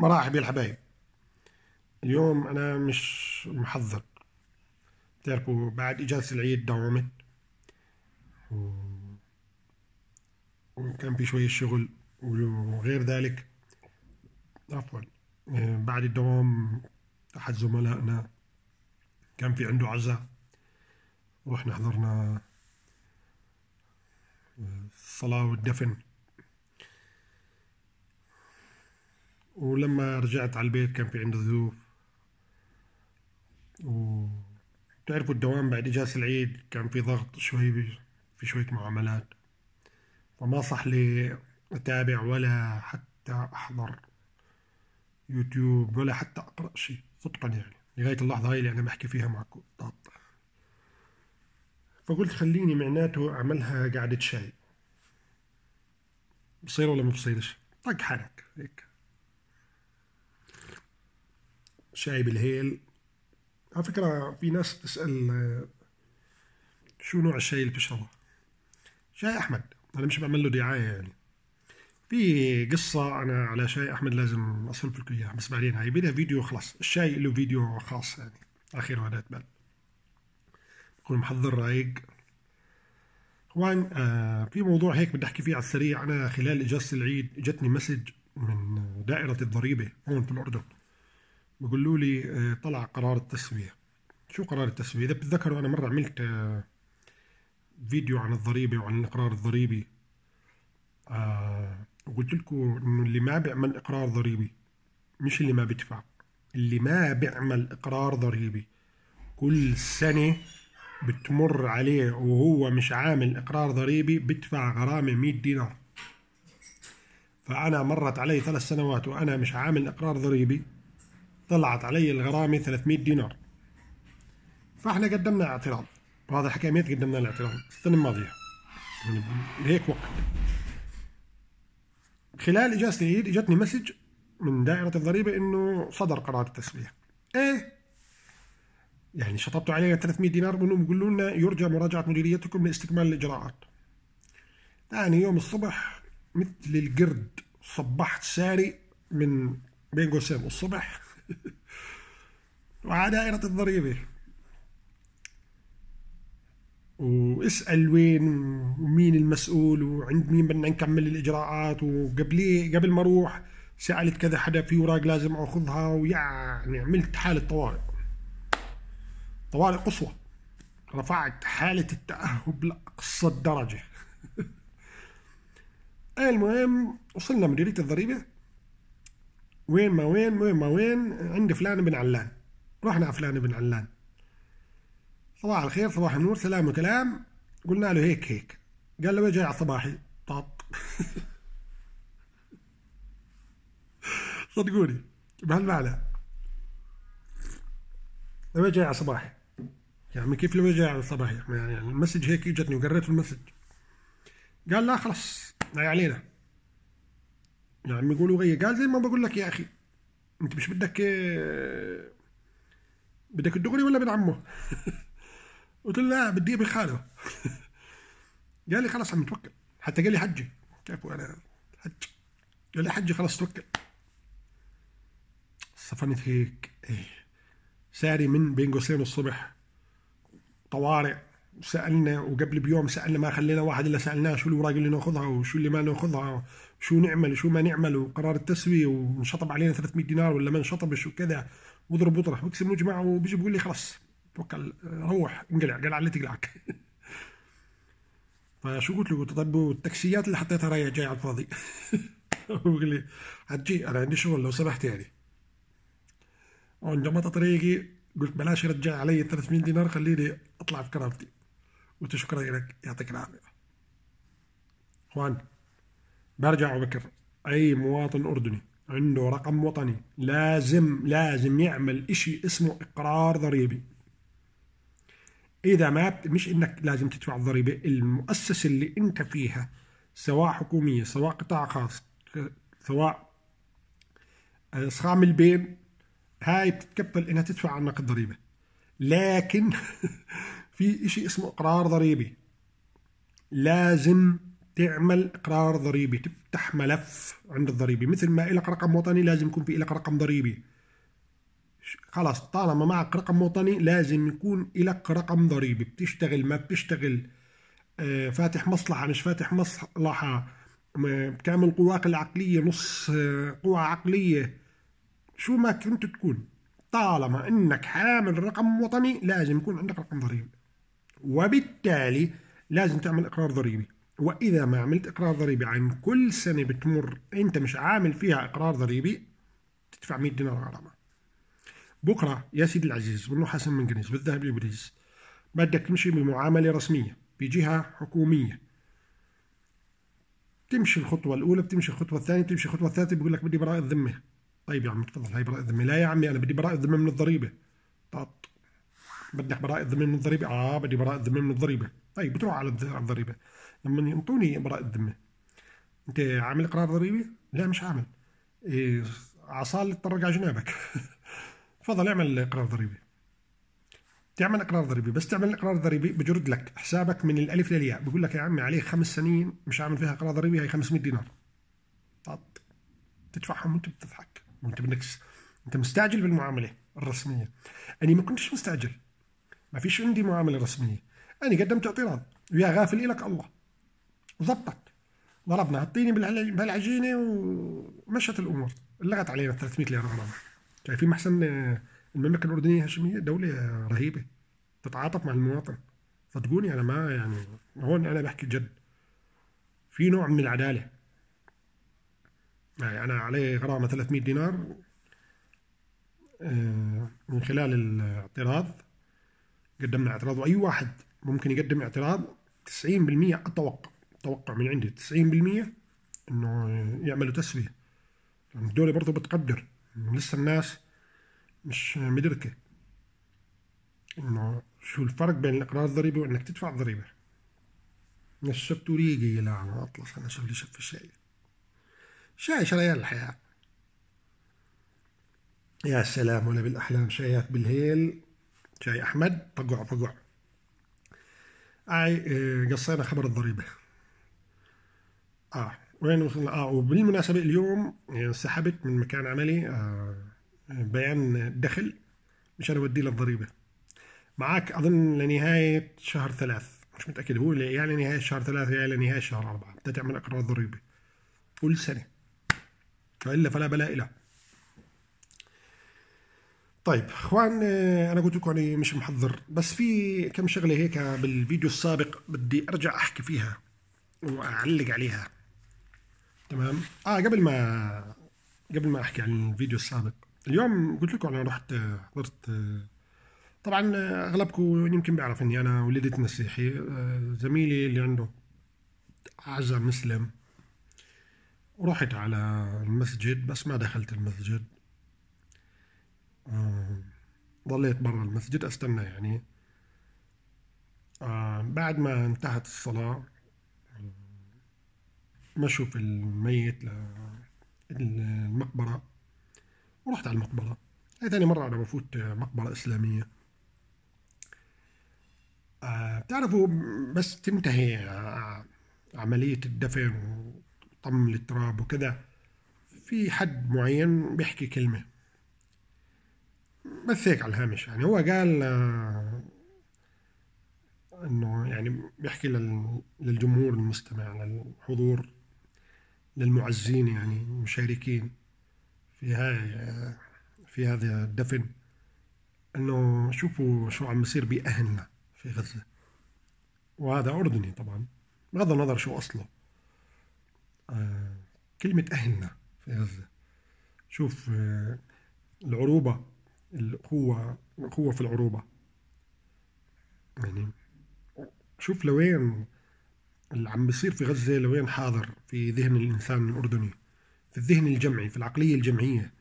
مراحب يا الحبايب اليوم انا مش محضر تعرفوا بعد اجازة العيد داومت و... وكان في شوية شغل وغير ذلك عفوا بعد الدوام احد زملائنا كان في عنده عزاء رحنا حضرنا الصلاة آه، والدفن ولما رجعت على البيت كان في عندي ضيوف و الدوام بعد إجازة العيد كان في ضغط شوي في شوية معاملات فما صح لي أتابع ولا حتى أحضر يوتيوب ولا حتى أقرأ شيء صدقا يعني لغاية اللحظة هاي اللي أنا بحكي فيها معكم طب فقلت خليني معناته أعملها قعدة شاي بصير ولا ما بصيرش طق حالك هيك شاي بالهيل على فكرة في ناس بتسأل شو نوع الشاي اللي بتشربه شاي أحمد أنا مش بعمل له دعاية يعني في قصة أنا على شاي أحمد لازم أصرف لكم إياها بس بعدين هاي بدها فيديو خلاص الشاي له فيديو خاص يعني أخيرا هذا بال بكون محضر رايق طبعا آه في موضوع هيك بدي أحكي فيه على السريع أنا خلال إجازة العيد إجتني مسج من دائرة الضريبة هون في الأردن بيقولوا لي آه، طلع قرار التسويه شو قرار التسويه اذا بتتذكروا انا مره عملت آه، فيديو عن الضريبه وعن الاقرار الضريبي آه، وقلت لكم انه اللي ما بيعمل اقرار ضريبي مش اللي ما بيدفع اللي ما بيعمل اقرار ضريبي كل سنه بتمر عليه وهو مش عامل اقرار ضريبي بدفع غرامه 100 دينار فانا مرت علي ثلاث سنوات وانا مش عامل اقرار ضريبي طلعت علي الغرامة 300 دينار فاحنا قدمنا اعتراض وهذا الحكي ميت قدمنا الاعتراض السنة الماضية لهيك وقت خلال اجازة العيد اجتني مسج من دائرة الضريبة انه صدر قرار التسوية ايه يعني شطبتوا علينا 300 دينار منهم بيقولوا لنا يرجى مراجعة مديريتكم لاستكمال الإجراءات. ثاني يوم الصبح مثل القرد صبحت ساري من بين قوسين الصبح دائرة الضريبة واسأل وين ومين المسؤول وعند مين بدنا نكمل الإجراءات وقبل إيه؟ قبل ما أروح سألت كذا حدا في أوراق لازم أخذها ويعني عملت حالة طوارئ طوارئ قصوى رفعت حالة التأهب لأقصى الدرجة المهم وصلنا مديرية الضريبة وين ما وين وين ما وين عند فلان بن علان رحنا على فلان بن علان صباح الخير صباح النور سلام وكلام قلنا له هيك هيك قال له جاي على صباحي طاط صدقوني بهالمعنى لما جاي على صباحي يا عمي كيف لما جاي على صباحي يعني المسج هيك اجتني وقريت المسج قال لا خلص هاي علينا يعني يقولوا هي إيه، قال زي ما بقول لك يا اخي انت مش بدك بدك الدغري ولا ابن عمه؟ قلت له لا بدي ابن خاله قال لي خلاص عم توكل حتى قال لي حجي كيف انا حج قال لي حجي خلاص توكل صفنت هيك إيه، ساري من بين قوسين الصبح طوارئ وسالنا وقبل بيوم سالنا ما خلينا واحد الا سالناه شو الاوراق اللي ناخذها وشو اللي ما ناخذها شو نعمل وشو ما نعمل وقرار التسويه ونشطب علينا 300 دينار ولا ما نشطبش وكذا واضرب واطرح واكسب واجمع وبيجي بيقول لي خلص توكل روح انقلع قلع اللي تقلعك فشو قلت له قلت طيب والتاكسيات اللي حطيتها رايح جاي على الفاضي بيقول لي حتجي انا عندي شغل لو سمحت يعني وانجمط طريقي قلت بلاش يرجع علي 300 دينار خليني اطلع في كرامتي شكرا لك يعطيك العافيه اخوان برجع وبكرر اي مواطن اردني عنده رقم وطني لازم لازم يعمل اشي اسمه اقرار ضريبي اذا ما مش انك لازم تدفع الضريبه المؤسسه اللي انت فيها سواء حكوميه سواء قطاع خاص سواء صخام آه، البين هاي بتتكفل انها تدفع عنك الضريبه لكن في شيء اسمه اقرار ضريبي لازم تعمل اقرار ضريبي تفتح ملف عند الضريبي مثل ما لك رقم وطني لازم يكون في لك رقم ضريبي خلاص طالما معك رقم وطني لازم يكون لك رقم ضريبي بتشتغل ما بتشتغل آه، فاتح مصلحة مش فاتح مصلحة بتعمل قواك العقلية نص آه، قوة عقلية شو ما كنت تكون طالما انك حامل رقم وطني لازم يكون عندك رقم ضريبي وبالتالي لازم تعمل اقرار ضريبي واذا ما عملت اقرار ضريبي عن يعني كل سنه بتمر انت مش عامل فيها اقرار ضريبي تدفع 100 دينار غرامه بكره يا سيدي العزيز بنروح حسن من قنيز بالذهب لبريز بدك تمشي بمعامله رسميه بجهه حكوميه تمشي الخطوه الاولى بتمشي الخطوه الثانيه بتمشي الخطوه الثالثه بيقول لك بدي براءه ذمه طيب يا عم تفضل هاي براءه ذمه لا يا عمي انا بدي براءه ذمه من الضريبه طط بدك براءه ذمه من الضريبه اه بدي براءه ذمه من الضريبه طيب بتروح على الضريبه لما ينطوني امرأة الذمة انت عامل قرار ضريبي؟ لا مش عامل إيه عصال تطرق على جنابك تفضل اعمل قرار ضريبي تعمل اقرار ضريبي بس تعمل اقرار ضريبي بجرد لك حسابك من الالف للياء بقول لك يا عمي عليه خمس سنين مش عامل فيها اقرار ضريبي هي 500 دينار طب تدفعهم وانت بتضحك وانت بدك انت مستعجل بالمعامله الرسميه انا ما كنتش مستعجل ما فيش عندي معامله رسميه انا قدمت اعتراض ويا غافل الك الله ضبطت ضربنا الطيني بالعجينه ومشت الامور لغت علينا 300 ليره غرامه شايفين يعني محسن آه، المملكه الاردنيه الهاشميه دوله رهيبه تتعاطف مع المواطن صدقوني انا ما يعني هون انا بحكي جد في نوع من العداله يعني انا علي غرامه 300 دينار آه، من خلال الاعتراض قدمنا اعتراض واي واحد ممكن يقدم اعتراض 90% اتوقع اتوقع من عندي 90% انه يعملوا تسويه يعني الدوله برضه بتقدر لسه الناس مش مدركه انه شو الفرق بين الاقرار الضريبي وانك تدفع الضريبه نشفت ريقي يا ما اطلس انا شو شف الشاي شاي شريان الحياه يا سلام ولا بالاحلام شايات بالهيل شاي احمد فقع فقع اي آه، قصينا خبر الضريبه اه وين وصلنا اه وبالمناسبه اليوم آه، انسحبت من مكان عملي آه بيان دخل مشان اودي للضريبه معك اظن لنهايه شهر ثلاث مش متاكد هو يا لنهايه شهر ثلاث يا لنهايه شهر اربعه بدها تعمل اقرار ضريبه كل سنه والا فلا بلاء له طيب اخوان آه، انا قلت لكم اني مش محضر بس في كم شغله هيك بالفيديو السابق بدي ارجع احكي فيها واعلق عليها تمام اه قبل ما قبل ما احكي عن الفيديو السابق اليوم قلت لكم انا رحت آه، حضرت آه، طبعا آه، اغلبكم يمكن بيعرف اني انا ولدت مسيحي زميلي اللي عنده عزا مسلم رحت على المسجد بس ما دخلت المسجد ضليت برا المسجد استنى يعني بعد ما انتهت الصلاه في الميت للمقبرة ورحت على المقبرة هاي ثاني مرة أنا بفوت مقبرة إسلامية آه، بتعرفوا بس تنتهي عملية الدفن وطم التراب وكذا في حد معين بيحكي كلمة بس هيك على الهامش يعني هو قال آه، انه يعني بيحكي للجمهور المستمع للحضور للمعزين يعني المشاركين في هاي في هذا الدفن انه شوفوا شو عم يصير باهلنا في غزه وهذا اردني طبعا بغض النظر شو اصله آه كلمه اهلنا في غزه شوف آه العروبه القوه القوه في العروبه يعني شوف لوين اللي عم بيصير في غزة لوين حاضر في ذهن الإنسان الأردني في الذهن الجمعي في العقلية الجمعية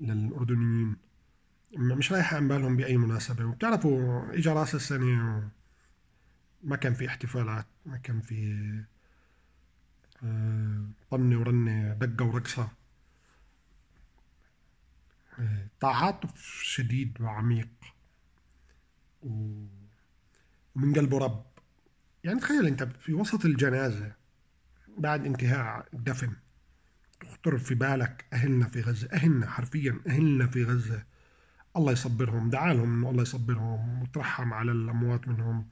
للأردنيين مش رايحة عن بالهم بأي مناسبة وبتعرفوا إجا راس السنة ما كان في احتفالات ما كان في آه، طنة ورنة دقة ورقصة آه، تعاطف شديد وعميق ومن قلبه رب يعني تخيل انت في وسط الجنازه بعد انتهاء الدفن تخطر في بالك اهلنا في غزه اهلنا حرفيا اهلنا في غزه الله يصبرهم دعا لهم انه الله يصبرهم وترحم على الاموات منهم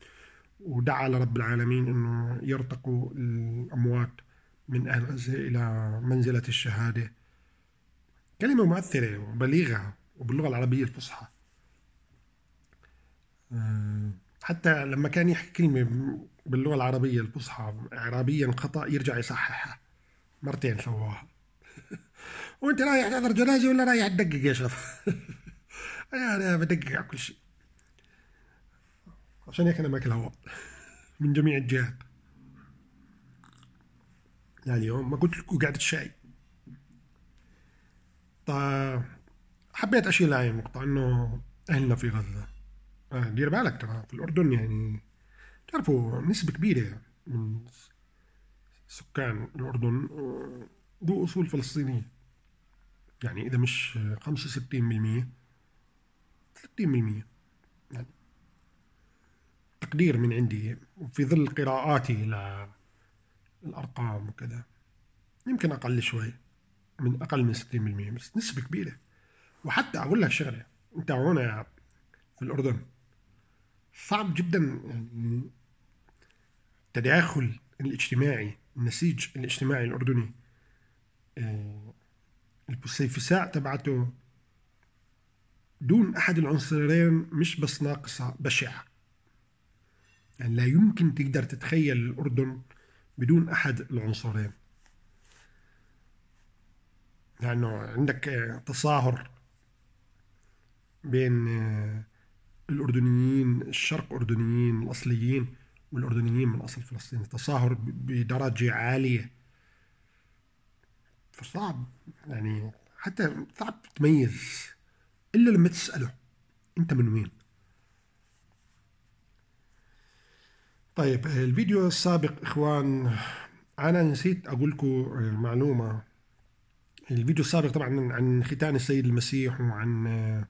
ودعا لرب العالمين انه يرتقوا الاموات من اهل غزه الى منزله الشهاده كلمه مؤثره وبليغه وباللغه العربيه الفصحى آه، حتى لما كان يحكي كلمه باللغه العربيه الفصحى اعرابيا خطا يرجع يصححها مرتين سووها وانت رايح تحضر جنازه ولا رايح تدقق يا شباب انا بدقق على كل شيء عشان هيك انا ماكل هواء من جميع الجهات لا اليوم ما قلت لكم قعدت شاي طيب حبيت اشيل هاي النقطه انه اهلنا في غزه آه، دير بالك ترى في الاردن يعني تعرفوا نسبة كبيرة من سكان الأردن آه، ذو أصول فلسطينية يعني إذا مش خمسة وستين بالمية ثلاثين بالمية يعني تقدير من عندي في ظل قراءاتي للأرقام وكذا يمكن أقل شوي من أقل من ستين بالمية بس نسبة كبيرة وحتى أقول لك شغلة أنت هون في الأردن صعب جدا يعني التداخل الاجتماعي النسيج الاجتماعي الأردني آه، البسيفساء تبعته دون أحد العنصرين مش بس ناقصة بشعة يعني لا يمكن تقدر تتخيل الأردن بدون أحد العنصرين لأنه يعني عندك تصاهر بين آه، الأردنيين الشرق أردنيين الأصليين والأردنيين من أصل فلسطيني تصاهر بدرجة عالية فصعب يعني حتى صعب تميز إلا لما تسأله أنت من وين طيب الفيديو السابق إخوان أنا نسيت أقول لكم آه، معلومة الفيديو السابق طبعا عن ختان السيد المسيح وعن آه،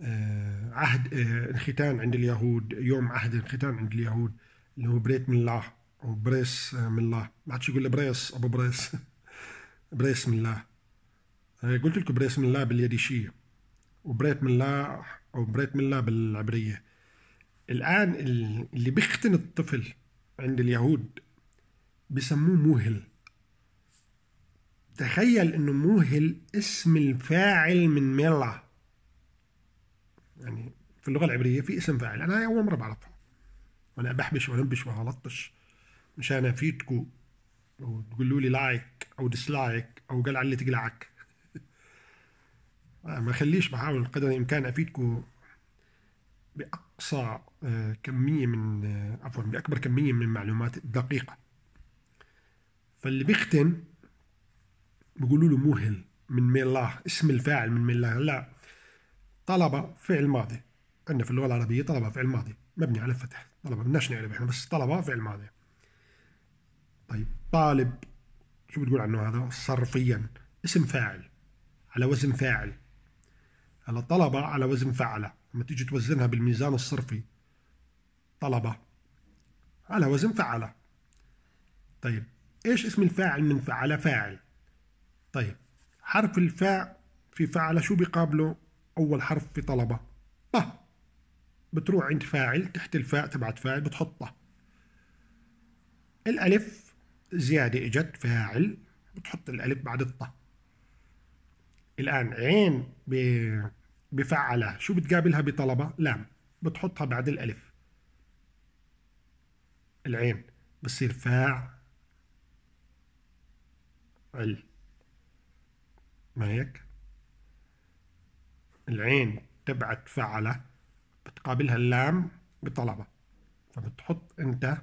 آه، عهد آه، انختان عند اليهود يوم عهد انختان عند اليهود اللي هو بريت من الله أو بريس آه، من الله ما عادش يقول بريس أبو بريس بريس من الله قلت لكم بريس من الله باليديشية وبريت من الله أو بريت من الله بالعبرية الآن اللي بيختن الطفل عند اليهود بسموه موهل تخيل انه موهل اسم الفاعل من ميلا يعني في اللغه العبريه في اسم فاعل انا اول مره بعرفها وانا بحبش وانبش وهلطش مشان انا وتقولوا لي لايك او ديسلايك او قلع اللي تقلعك ما خليش بحاول قدر الامكان افيدكم باقصى آه، كميه من آه، عفوا باكبر كميه من المعلومات الدقيقه فاللي بيختن بيقولوا له مهل من ميلاه اسم الفاعل من ميلاه لا طلب فعل ماضي عندنا في اللغه العربيه طلب فعل ماضي مبني على الفتح طلب بدناش نعرف احنا بس طلب فعل ماضي طيب طالب شو بتقول عنه هذا صرفيا اسم فاعل على وزن فاعل هلا طلبة على وزن فعلة لما تيجي توزنها بالميزان الصرفي طلبة على وزن فعلة طيب ايش اسم الفاعل من فعل فاعل طيب حرف الفاء في فعلة شو بيقابله أول حرف في طلبة ب بتروح عند فاعل تحت الفاء تبعت فاعل بتحطه الألف زيادة إجت فاعل بتحط الألف بعد الطه الآن عين بفعلة شو بتقابلها بطلبة لام بتحطها بعد الألف العين بتصير فاع ال ما هيك؟ العين تبعت فعلة بتقابلها اللام بطلبة فبتحط أنت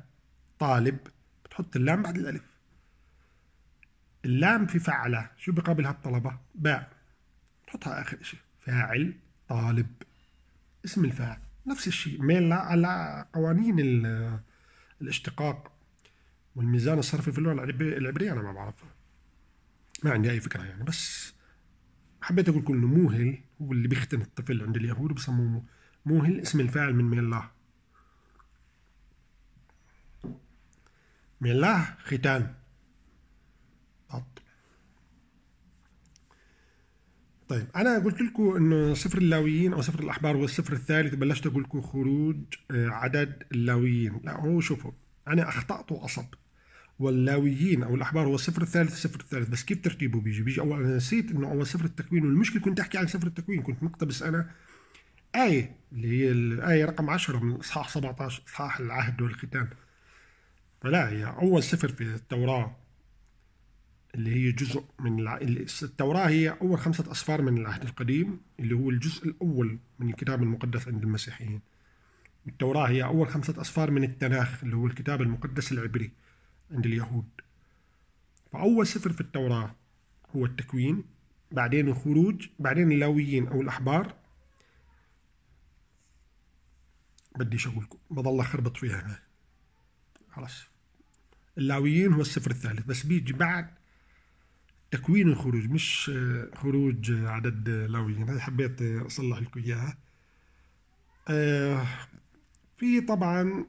طالب بتحط اللام بعد الألف اللام في فعلة شو بقابلها الطلبة باء بتحطها آخر شيء فاعل طالب اسم الفاعل نفس الشيء ميل على قوانين الاشتقاق والميزان الصرفي في اللغة العبرية أنا ما بعرفها ما عندي أي فكرة يعني بس حبيت أقول لكم إنه موهل هو اللي بيختن الطفل عند اليهود بسموه موهل اسم الفاعل من ميلاه ميلاه ختان طيب أنا قلت لكم إنه سفر اللاويين أو سفر الأحبار هو الصفر الثالث بلشت أقول لكم خروج آه، عدد اللاويين لا هو شوفوا أنا أخطأت وأصبت واللاويين او الاحبار هو الصفر الثالث الصفر الثالث بس كيف ترتيبه بيجي بيجي اول انا نسيت انه اول صفر التكوين والمشكله كنت احكي عن صفر التكوين كنت مقتبس انا آية اللي هي الآية رقم 10 من إصحاح 17 إصحاح العهد والختان فلا هي أول سفر في التوراة اللي هي جزء من الع... التوراة هي أول خمسة أصفار من العهد القديم اللي هو الجزء الأول من الكتاب المقدس عند المسيحيين التوراة هي أول خمسة أصفار من التناخ اللي هو الكتاب المقدس العبري عند اليهود فأول سفر في التوراة هو التكوين بعدين الخروج بعدين اللاويين أو الأحبار بديش أقول لكم بضل أخربط فيها أنا خلاص اللاويين هو السفر الثالث بس بيجي بعد تكوين الخروج مش خروج عدد لاويين هذه حبيت أصلح لكم إياها آه، في طبعا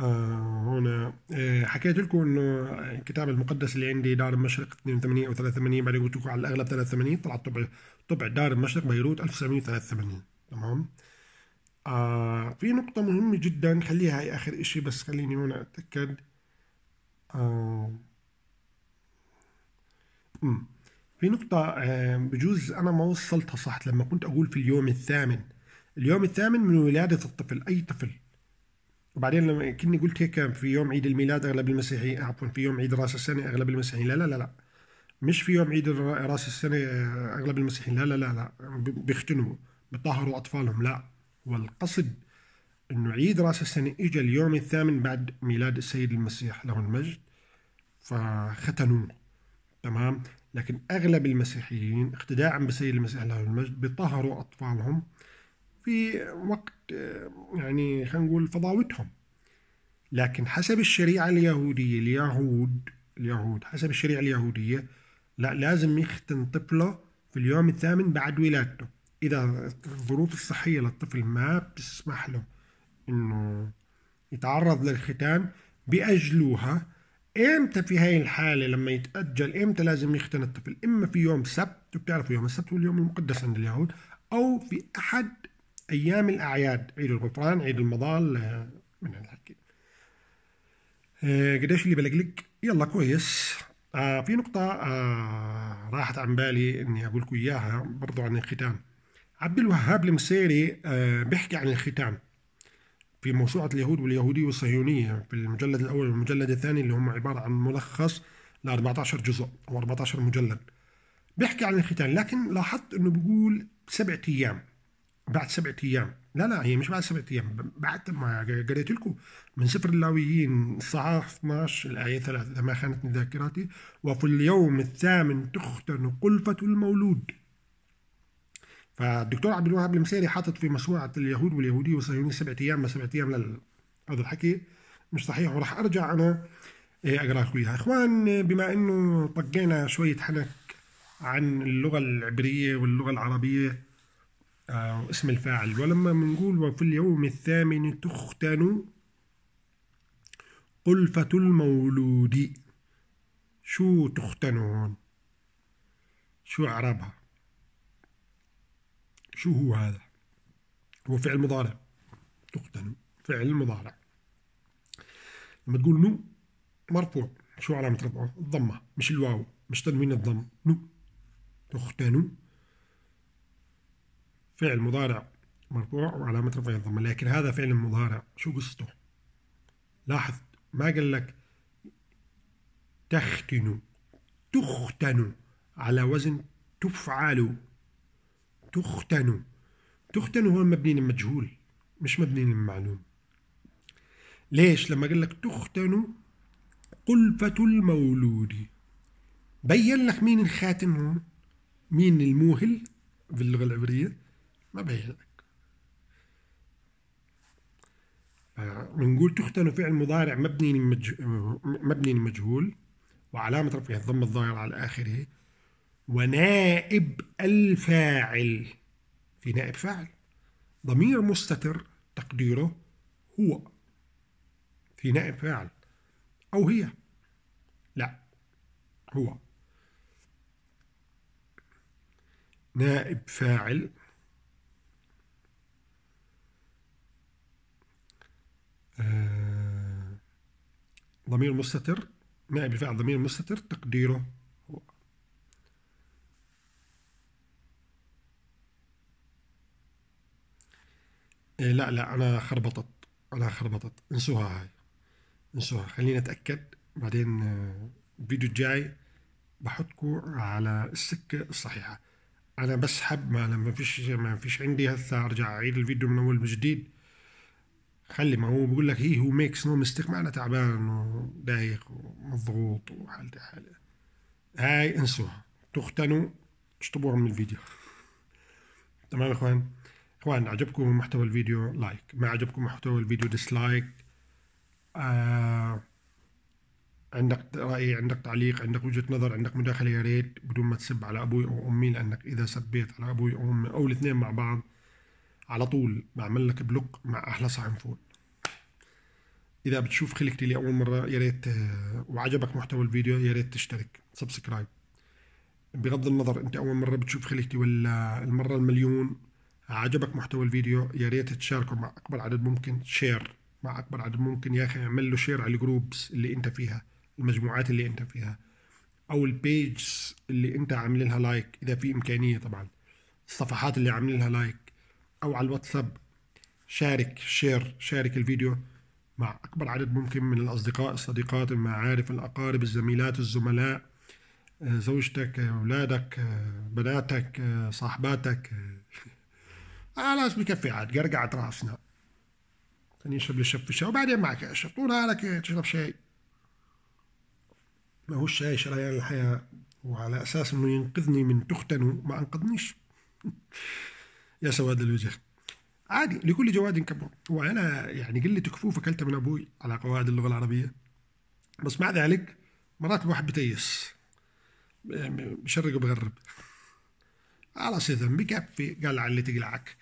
آه هنا آه حكيت لكم انه الكتاب المقدس اللي عندي دار المشرق 82 او 83 بعدين قلت لكم على الاغلب 83 طلع طبع طبع دار المشرق بيروت 1983 تمام آه في نقطة مهمة جدا خليها هي اخر اشي بس خليني هنا اتاكد آه في نقطة آه بجوز أنا ما وصلتها صح لما كنت أقول في اليوم الثامن اليوم الثامن من ولادة الطفل أي طفل وبعدين لما كني قلت هيك في يوم عيد الميلاد اغلب المسيحيين عفوا في يوم عيد راس السنه اغلب المسيحيين لا لا لا لا مش في يوم عيد راس السنه آه، اغلب المسيحيين لا لا لا لا بيختنوا بيطهروا اطفالهم لا والقصد انه عيد راس السنه اجى اليوم الثامن بعد ميلاد السيد المسيح له المجد فختنوه تمام لكن اغلب المسيحيين اقتداعا بالسيد المسيح له المجد بيطهروا اطفالهم في وقت يعني خلينا نقول فضاوتهم لكن حسب الشريعة اليهودية اليهود اليهود حسب الشريعة اليهودية لا لازم يختن طفله في اليوم الثامن بعد ولادته إذا الظروف الصحية للطفل ما بتسمح له إنه يتعرض للختان بأجلوها إمتى في هاي الحالة لما يتأجل إمتى لازم يختن الطفل إما في يوم سبت بتعرفوا يوم السبت هو اليوم المقدس عند اليهود أو في أحد أيام الأعياد عيد الغفران عيد المضال آه، من هالحكي آه، قديش اللي لك يلا كويس آه في نقطة آه راحت عن بالي إني أقول لكم إياها برضو عن الختام عبد الوهاب المسيري آه بيحكي عن الختام في موسوعة اليهود واليهودية والصهيونية في المجلد الأول والمجلد الثاني اللي هم عبارة عن ملخص ل 14 جزء أو 14 مجلد بيحكي عن الختان لكن لاحظت إنه بيقول سبعة أيام بعد سبعة أيام لا لا هي مش بعد سبعة أيام بعد ما قريت لكم من سفر اللاويين صحاح 12 الآية 3 ما خانتني ذاكرتي وفي اليوم الثامن تختن قلفة المولود فالدكتور عبد الوهاب المسيري حاطط في مشروع اليهود واليهودية والصهيونية سبعة أيام ما سبعة أيام لا هذا الحكي مش صحيح وراح أرجع أنا إيه، أقرأ لكم إياها إخوان بما إنه طقينا شوية حنك عن اللغة العبرية واللغة العربية آه، اسم الفاعل ولما بنقول وفي اليوم الثامن تختن قلفة المولود شو تختن هون شو أعرابها شو هو هذا هو فعل مضارع تختن فعل مضارع لما تقول نو مرفوع شو علامة رفعه الضمة مش الواو مش تنوين الضم نو تختن فعل مضارع مرفوع وعلامة رفع الضمة لكن هذا فعل مضارع شو قصته لاحظ ما قال لك تختن تختن على وزن تفعل تختن تختن هو مبني للمجهول مش مبني للمعلوم ليش لما قال لك تختن قلفة المولود بين لك مين الخاتن هون مين الموهل باللغة العبرية ما بين لك بنقول تختن فعل مضارع مبني لمجه... مبني لمجهول وعلامة رفعه الضم الظاهر على آخره ونائب الفاعل في نائب فاعل ضمير مستتر تقديره هو في نائب فاعل أو هي لا هو نائب فاعل آه، ضمير مستتر نائب الفاعل ضمير مستتر تقديره هو إيه، لا لا أنا خربطت أنا خربطت انسوها هاي انسوها خليني أتأكد بعدين آه، الفيديو الجاي بحطكم على السكة الصحيحة أنا بسحب ما لما فيش ما فيش عندي هسه أرجع أعيد الفيديو من أول وجديد خلي ما هو بيقول لك هي إيه، هو ميكس نو ميستيك معنا تعبان ودايخ ومضغوط وحالته حاله هاي انسوها تختنوا اشطبوها من الفيديو تمام اخوان اخوان عجبكم محتوى الفيديو لايك ما عجبكم محتوى الفيديو ديسلايك آه عندك رأي عندك تعليق عندك وجهة نظر عندك مداخلة يا ريت بدون ما تسب على أبوي أو أمي لأنك إذا سبيت على أبوي أو أمي أو الاثنين مع بعض على طول بعمل لك بلوك مع احلى صحن فول اذا بتشوف خلقتي لاول مره يا ريت آه، وعجبك محتوى الفيديو يا ريت تشترك سبسكرايب بغض النظر انت اول مره بتشوف خلقتي ولا المره المليون عجبك محتوى الفيديو يا ريت تشاركه مع اكبر عدد ممكن شير مع اكبر عدد ممكن يا اخي اعمل له شير على الجروبس اللي انت فيها المجموعات اللي انت فيها او البيجز اللي انت عامل لها لايك اذا في امكانيه طبعا الصفحات اللي عامل لها لايك أو على الواتساب شارك شير شارك الفيديو مع أكبر عدد ممكن من الأصدقاء الصديقات المعارف الأقارب الزميلات الزملاء آه، زوجتك آه، أولادك آه، بناتك صاحباتك خلاص بكفي عاد قرقعت راسنا خليني اشرب لي شب الشاي وبعدين معك اشرب طول هالك تشرب شاي ما هو الشاي شريان الحياة وعلى أساس أنه ينقذني من تختن ما أنقذنيش يا سواد الوجه عادي لكل جواد كبر وانا يعني قله كفوف اكلت من ابوي على قواعد اللغه العربيه بس مع ذلك مرات الواحد بتيس مشرق يعني وبغرب خلاص اذا بكفي قال علي تقلعك